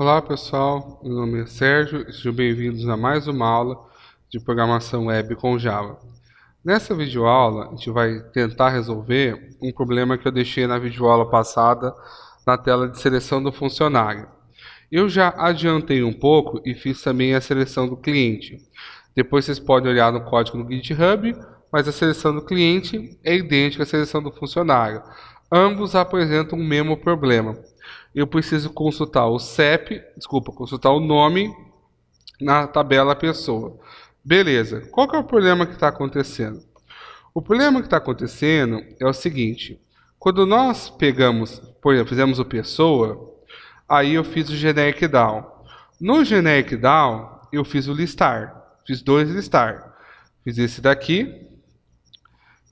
Olá pessoal, meu nome é Sérgio, sejam bem-vindos a mais uma aula de programação web com Java. Nessa videoaula, a gente vai tentar resolver um problema que eu deixei na videoaula passada na tela de seleção do funcionário. Eu já adiantei um pouco e fiz também a seleção do cliente. Depois vocês podem olhar no código no GitHub, mas a seleção do cliente é idêntica à seleção do funcionário. Ambos apresentam o mesmo problema eu preciso consultar o CEP, desculpa, consultar o nome na tabela pessoa. Beleza. Qual que é o problema que está acontecendo? O problema que está acontecendo é o seguinte. Quando nós pegamos, por exemplo, fizemos o pessoa, aí eu fiz o generic down. No generic down, eu fiz o listar. Fiz dois listar. Fiz esse daqui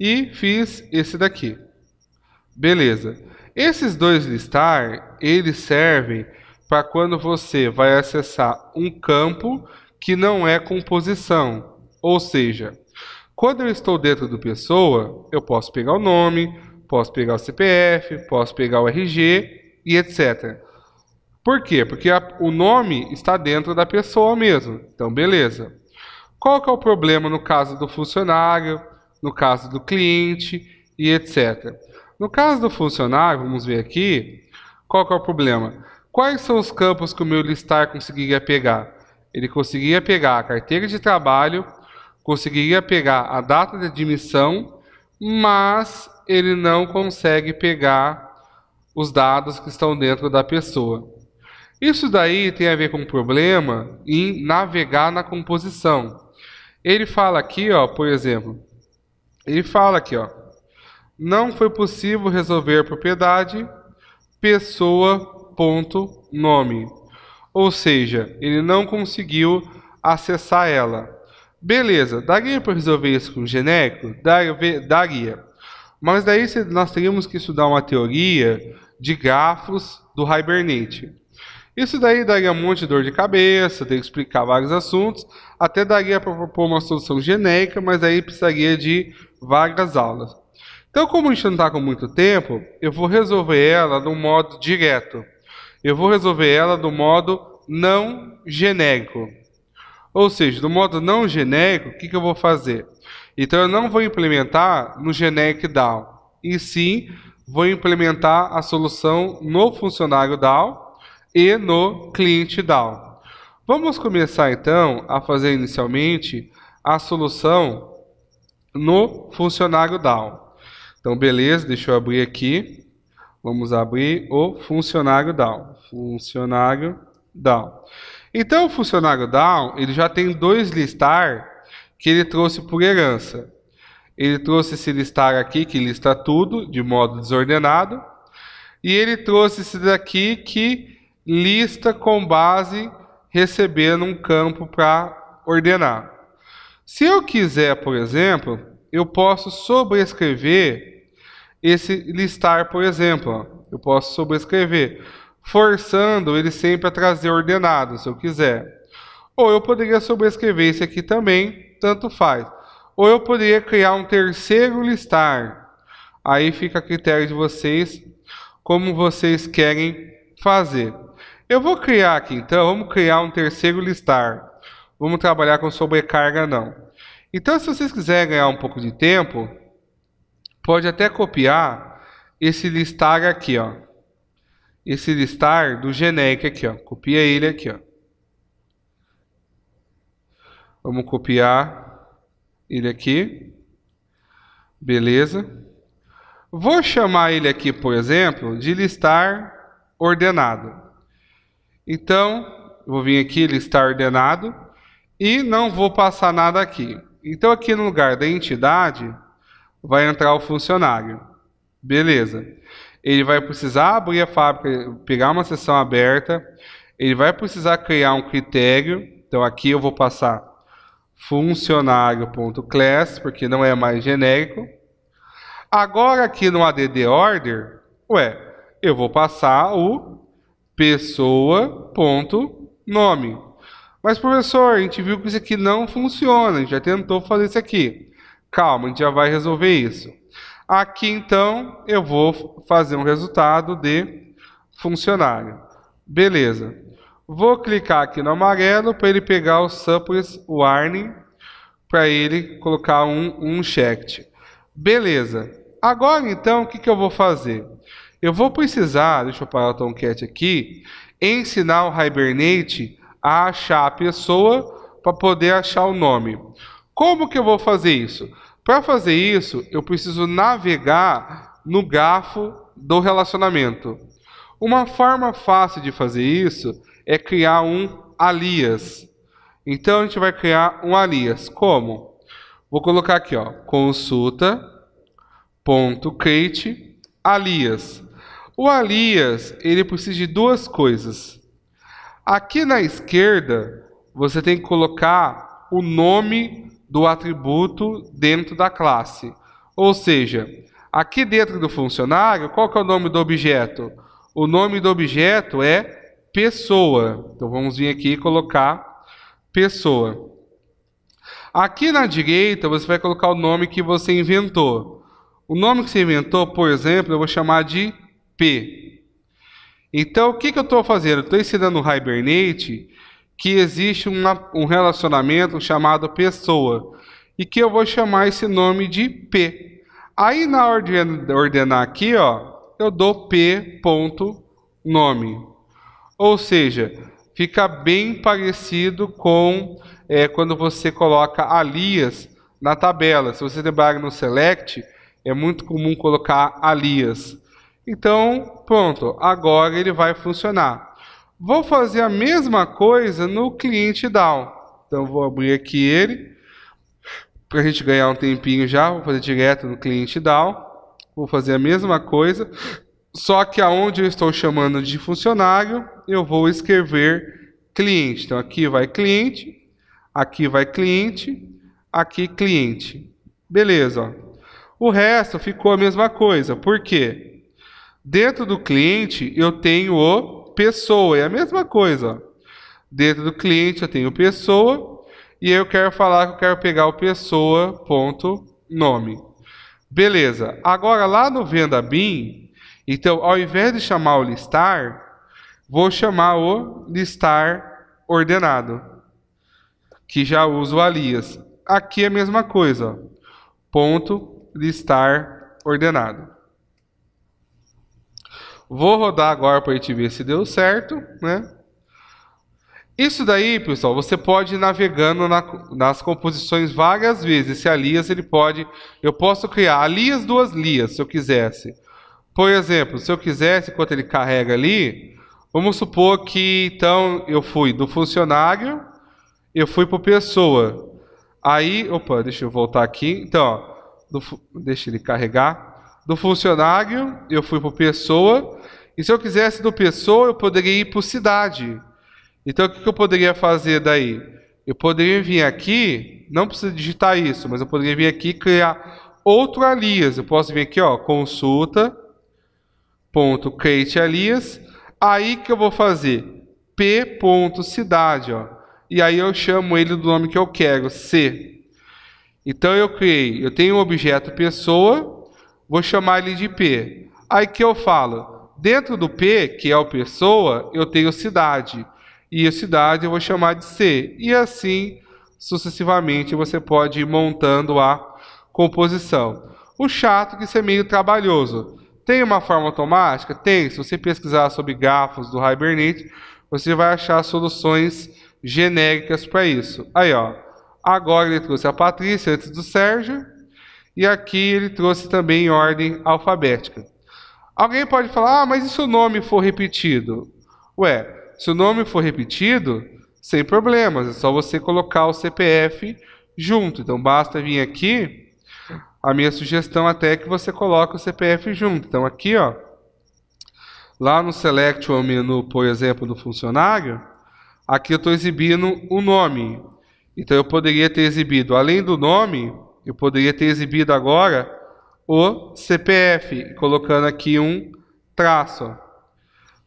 e fiz esse daqui. Beleza. Esses dois listar, eles servem para quando você vai acessar um campo que não é composição. Ou seja, quando eu estou dentro do pessoa, eu posso pegar o nome, posso pegar o CPF, posso pegar o RG e etc. Por quê? Porque a, o nome está dentro da pessoa mesmo. Então, beleza. Qual que é o problema no caso do funcionário, no caso do cliente e etc. No caso do funcionário, vamos ver aqui, qual que é o problema? Quais são os campos que o meu listar conseguiria pegar? Ele conseguiria pegar a carteira de trabalho, conseguiria pegar a data de admissão, mas ele não consegue pegar os dados que estão dentro da pessoa. Isso daí tem a ver com um problema em navegar na composição. Ele fala aqui, ó, por exemplo, ele fala aqui, ó, não foi possível resolver a propriedade, pessoa, ponto, nome. Ou seja, ele não conseguiu acessar ela. Beleza, daria para resolver isso com genérico? Daria. Mas daí nós teríamos que estudar uma teoria de grafos do Hibernate. Isso daí daria um monte de dor de cabeça, tem que explicar vários assuntos, até daria para propor uma solução genérica, mas aí precisaria de várias aulas. Então, como a gente não está com muito tempo, eu vou resolver ela do modo direto. Eu vou resolver ela do modo não genérico. Ou seja, do modo não genérico, o que, que eu vou fazer? Então, eu não vou implementar no generic DAO, e sim vou implementar a solução no funcionário DAO e no cliente DAO. Vamos começar, então, a fazer inicialmente a solução no funcionário DAO. Então, beleza, deixa eu abrir aqui. Vamos abrir o funcionário down. Funcionário down. Então, o funcionário down, ele já tem dois listar que ele trouxe por herança. Ele trouxe esse listar aqui, que lista tudo, de modo desordenado. E ele trouxe esse daqui, que lista com base recebendo um campo para ordenar. Se eu quiser, por exemplo, eu posso sobrescrever esse listar, por exemplo, eu posso sobrescrever. Forçando ele sempre a trazer ordenado, se eu quiser. Ou eu poderia sobrescrever esse aqui também, tanto faz. Ou eu poderia criar um terceiro listar. Aí fica a critério de vocês, como vocês querem fazer. Eu vou criar aqui, então, vamos criar um terceiro listar. Vamos trabalhar com sobrecarga, não. Então, se vocês quiserem ganhar um pouco de tempo, Pode até copiar esse listar aqui, ó. Esse listar do generic aqui, ó. Copia ele aqui, ó. Vamos copiar ele aqui. Beleza. Vou chamar ele aqui, por exemplo, de listar ordenado. Então, vou vir aqui, listar ordenado, e não vou passar nada aqui. Então, aqui no lugar da entidade, vai entrar o funcionário. Beleza. Ele vai precisar abrir a fábrica, pegar uma sessão aberta, ele vai precisar criar um critério. Então aqui eu vou passar funcionário.class, porque não é mais genérico. Agora aqui no add order, ué, eu vou passar o pessoa.nome. Mas professor, a gente viu que isso aqui não funciona, a gente já tentou fazer isso aqui. Calma, a gente já vai resolver isso. Aqui, então, eu vou fazer um resultado de funcionário. Beleza. Vou clicar aqui no amarelo para ele pegar o samples warning, para ele colocar um, um checked. Beleza. Agora, então, o que, que eu vou fazer? Eu vou precisar, deixa eu parar o Tomcat aqui, ensinar o Hibernate a achar a pessoa para poder achar o nome. Como que eu vou fazer isso? Para fazer isso, eu preciso navegar no garfo do relacionamento. Uma forma fácil de fazer isso é criar um alias. Então a gente vai criar um alias. Como? Vou colocar aqui, ó, create alias. O alias, ele precisa de duas coisas. Aqui na esquerda, você tem que colocar o nome do atributo dentro da classe. Ou seja, aqui dentro do funcionário, qual que é o nome do objeto? O nome do objeto é pessoa. Então vamos vir aqui e colocar pessoa. Aqui na direita você vai colocar o nome que você inventou. O nome que você inventou, por exemplo, eu vou chamar de P. Então o que, que eu estou fazendo? Estou ensinando o Hibernate que existe uma, um relacionamento chamado pessoa, e que eu vou chamar esse nome de P. Aí na ordem ordenar aqui, ó, eu dou P ponto nome. Ou seja, fica bem parecido com é, quando você coloca alias na tabela. Se você trabalha no select, é muito comum colocar alias. Então, pronto, agora ele vai funcionar. Vou fazer a mesma coisa no cliente down. Então vou abrir aqui ele, para a gente ganhar um tempinho já, vou fazer direto no cliente down. Vou fazer a mesma coisa, só que aonde eu estou chamando de funcionário, eu vou escrever cliente. Então aqui vai cliente, aqui vai cliente, aqui cliente. Beleza. O resto ficou a mesma coisa. Por quê? Dentro do cliente eu tenho o pessoa, é a mesma coisa. Dentro do cliente eu tenho pessoa e eu quero falar que eu quero pegar o pessoa.nome. Beleza. Agora lá no venda bin, então ao invés de chamar o listar, vou chamar o listar ordenado, que já uso o alias. Aqui é a mesma coisa. Ponto listar ordenado. Vou rodar agora para a gente ver se deu certo, né? Isso daí, pessoal, você pode ir navegando na, nas composições várias vezes. Esse alias, ele pode... Eu posso criar alias duas lias, se eu quisesse. Por exemplo, se eu quisesse, enquanto ele carrega ali, vamos supor que, então, eu fui do funcionário, eu fui para pessoa. Aí, opa, deixa eu voltar aqui. Então, ó, do, deixa ele carregar. Do funcionário, eu fui para pessoa. E se eu quisesse do Pessoa, eu poderia ir para cidade. Então o que eu poderia fazer daí? Eu poderia vir aqui, não precisa digitar isso, mas eu poderia vir aqui e criar outro alias. Eu posso vir aqui, ó, consulta ponto create alias. Aí que eu vou fazer p.cidade, ó. E aí eu chamo ele do nome que eu quero, C. Então eu criei, eu tenho um objeto pessoa, vou chamar ele de p. Aí que eu falo, Dentro do P, que é o pessoa, eu tenho cidade. E a cidade eu vou chamar de C. E assim sucessivamente você pode ir montando a composição. O chato é que isso é meio trabalhoso. Tem uma forma automática? Tem. Se você pesquisar sobre garfos do Hibernate, você vai achar soluções genéricas para isso. Aí, ó. Agora ele trouxe a Patrícia antes do Sérgio. E aqui ele trouxe também em ordem alfabética. Alguém pode falar, ah, mas e se o nome for repetido? Ué, se o nome for repetido, sem problemas, é só você colocar o CPF junto. Então basta vir aqui. A minha sugestão até é que você coloque o CPF junto. Então aqui, ó, lá no Select o menu, por exemplo, do funcionário, aqui eu estou exibindo o nome. Então eu poderia ter exibido, além do nome, eu poderia ter exibido agora o CPF, colocando aqui um traço.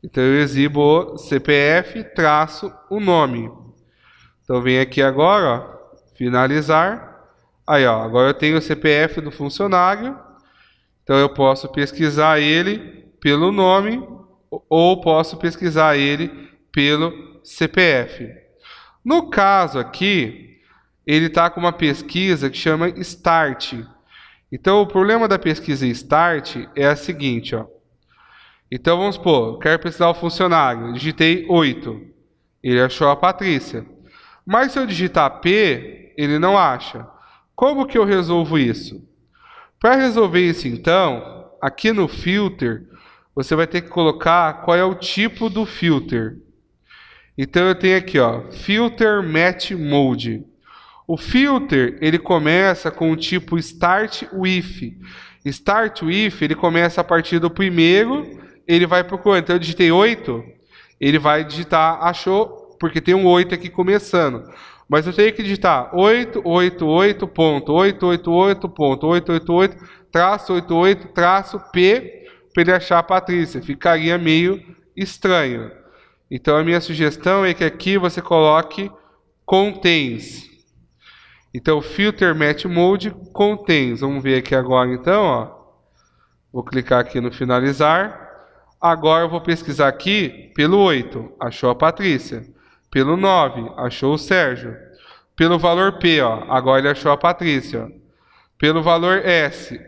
Então eu exibo o CPF, traço, o nome. Então vem aqui agora, ó, finalizar. Aí, ó, agora eu tenho o CPF do funcionário. Então eu posso pesquisar ele pelo nome ou posso pesquisar ele pelo CPF. No caso aqui, ele está com uma pesquisa que chama START. Então, o problema da pesquisa START é a seguinte, ó. Então, vamos supor, quero pesquisar o funcionário, digitei 8. Ele achou a Patrícia. Mas se eu digitar P, ele não acha. Como que eu resolvo isso? Para resolver isso, então, aqui no filter, você vai ter que colocar qual é o tipo do filter. Então, eu tenho aqui, ó, filter match mode. O filter, ele começa com o tipo start with. Start with, ele começa a partir do primeiro, ele vai procurar. Então eu digitei 8, ele vai digitar achou, porque tem um 8 aqui começando. Mas eu tenho que digitar 888.888.888, traço 88, traço P, para ele achar a Patrícia. Ficaria meio estranho. Então a minha sugestão é que aqui você coloque contens. Então, filter match mode contém. Vamos ver aqui agora então, ó. Vou clicar aqui no finalizar. Agora eu vou pesquisar aqui pelo 8, achou a Patrícia. Pelo 9, achou o Sérgio. Pelo valor P, ó, agora ele achou a Patrícia. Pelo valor S.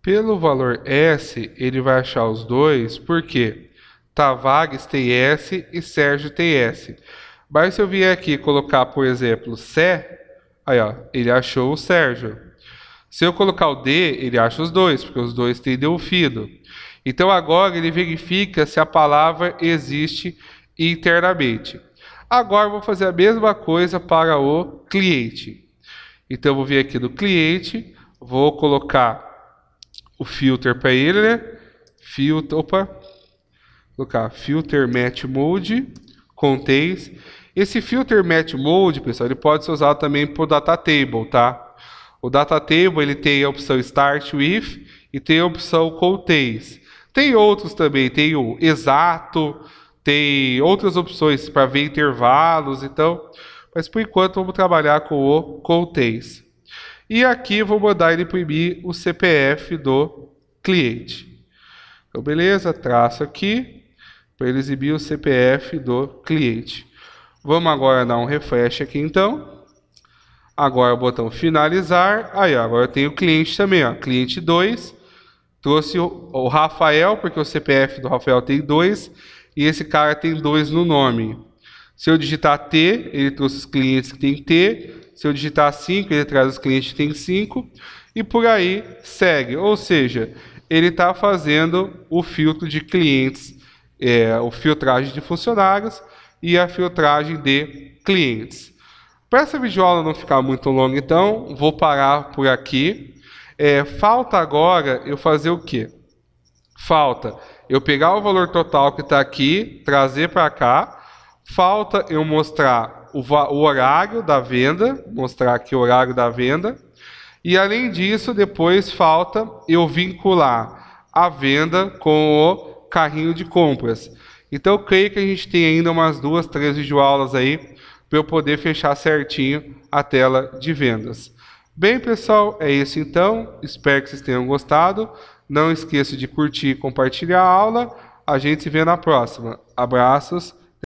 Pelo valor S, ele vai achar os dois, porque Tavares tem S e Sérgio tem S. Mas se eu vier aqui colocar, por exemplo, Sé, Aí, ó, ele achou o Sérgio. Se eu colocar o D, ele acha os dois, porque os dois têm delfido. Então agora ele verifica se a palavra existe internamente. Agora vou fazer a mesma coisa para o cliente. Então vou vir aqui no cliente, vou colocar o filter para ele, né? Filter, opa. Vou colocar filter match mode contains esse filter match mode, pessoal, ele pode ser usado também por data table, tá? O data table ele tem a opção start with e tem a opção contains. Tem outros também, tem o exato, tem outras opções para ver intervalos, então, mas por enquanto vamos trabalhar com o contains. E aqui vou mandar ele imprimir o CPF do cliente. Então, beleza, traço aqui para ele exibir o CPF do cliente. Vamos agora dar um refresh aqui então. Agora o botão finalizar. Aí agora eu tenho cliente também, ó, cliente 2. Trouxe o, o Rafael, porque o CPF do Rafael tem 2 e esse cara tem 2 no nome. Se eu digitar T, ele trouxe os clientes que tem T. Se eu digitar 5, ele traz os clientes que tem 5. E por aí segue. Ou seja, ele está fazendo o filtro de clientes, é, o filtragem de funcionários e a filtragem de clientes. Para essa videoaula não ficar muito longa, então, vou parar por aqui. É, falta agora eu fazer o quê? Falta eu pegar o valor total que está aqui, trazer para cá. Falta eu mostrar o, o horário da venda, mostrar aqui o horário da venda. E além disso, depois falta eu vincular a venda com o carrinho de compras. Então eu creio que a gente tem ainda umas duas, três videoaulas aí para eu poder fechar certinho a tela de vendas. Bem, pessoal, é isso então. Espero que vocês tenham gostado. Não esqueça de curtir e compartilhar a aula. A gente se vê na próxima. Abraços.